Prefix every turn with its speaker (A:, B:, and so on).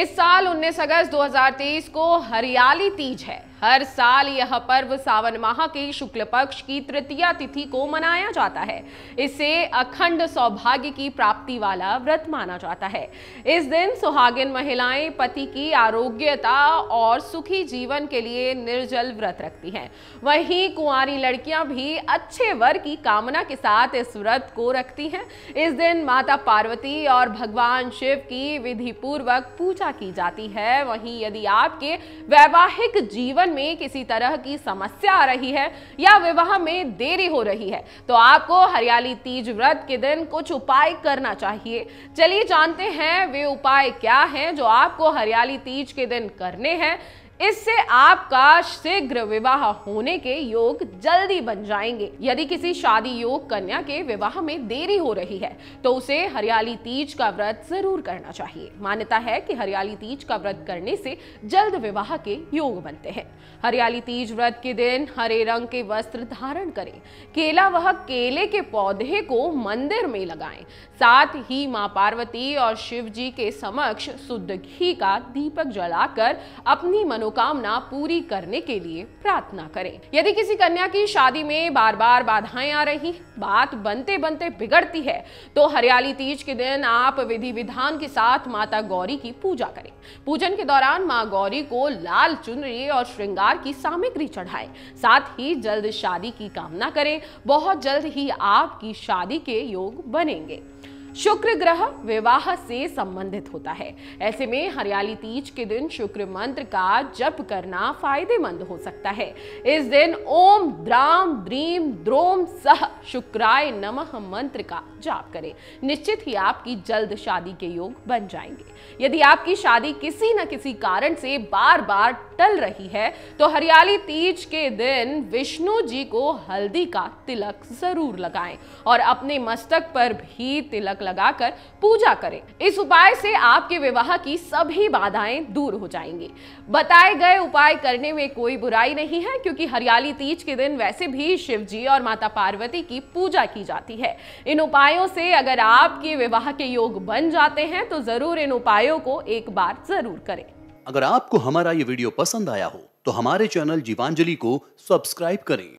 A: इस साल 19 अगस्त 2023 को हरियाली तीज है हर साल यह पर्व सावन माह के शुक्ल पक्ष की तृतीया तिथि को मनाया जाता है इसे अखंड सौभाग्य की प्राप्ति वाला व्रत माना जाता है इस दिन सुहागिन महिलाएं पति की आरोग्यता और सुखी जीवन के लिए निर्जल व्रत रखती हैं वहीं कुंवारी लड़कियां भी अच्छे वर की कामना के साथ इस व्रत को रखती हैं इस दिन माता पार्वती और भगवान शिव की विधि पूर्वक पूजा की जाती है वहीं यदि आपके वैवाहिक जीवन में किसी तरह की समस्या आ रही है या विवाह में देरी हो रही है तो आपको हरियाली तीज व्रत के दिन कुछ उपाय करना चाहिए चलिए जानते हैं वे उपाय क्या हैं जो आपको हरियाली तीज के दिन करने हैं इससे आपका शीघ्र विवाह होने के योग जल्दी बन जाएंगे यदि किसी शादी योग कन्या के विवाह में देरी हो रही है तो उसे हरियाली तीज का व्रत जरूर करना चाहिए मान्यता है कि हरियाली तीज का व्रत करने से जल्द विवाह के योग बनते हैं हरियाली तीज व्रत के दिन हरे रंग के वस्त्र धारण करें केला वह केले के पौधे को मंदिर में लगाए साथ ही माँ पार्वती और शिव जी के समक्ष शुद्ध घी का दीपक जलाकर अपनी मनो मनोकामना पूरी करने के लिए प्रार्थना करें यदि किसी कन्या की शादी में बार बार बाधाएं आ रही बात बनते बनते बिगड़ती है तो हरियाली तीज के दिन आप विधि विधान के साथ माता गौरी की पूजा करें पूजन के दौरान माँ गौरी को लाल चुनरी और श्रृंगार की सामग्री चढ़ाए साथ ही जल्द शादी की कामना करें बहुत जल्द ही आपकी शादी के योग बनेंगे शुक्र ग्रह विवाह से संबंधित होता है ऐसे में हरियाली तीज के दिन शुक्र मंत्र का जप करना फायदेमंद हो सकता है इस दिन ओम द्राम द्रीम द्रोम सह शुक्राय नमः मंत्र का जाप करें निश्चित ही आपकी जल्द शादी के योग बन जाएंगे यदि आपकी शादी किसी न किसी कारण से बार बार टल रही है तो हरियाली तीज के दिन विष्णु जी को हल्दी का तिलक जरूर लगाएं और अपने मस्तक पर भी तिलक लगाकर पूजा करें इस उपाय से आपके विवाह की सभी बाधाएं दूर हो जाएंगी बताए गए उपाय करने में कोई बुराई नहीं है क्योंकि हरियाली तीज के दिन वैसे भी शिव जी और माता पार्वती की पूजा की जाती है इन उपायों से अगर आपके विवाह के योग बन जाते हैं तो जरूर इन उपायों को एक बार जरूर करें अगर आपको हमारा ये वीडियो पसंद आया हो तो हमारे चैनल जीवांजलि को सब्सक्राइब करें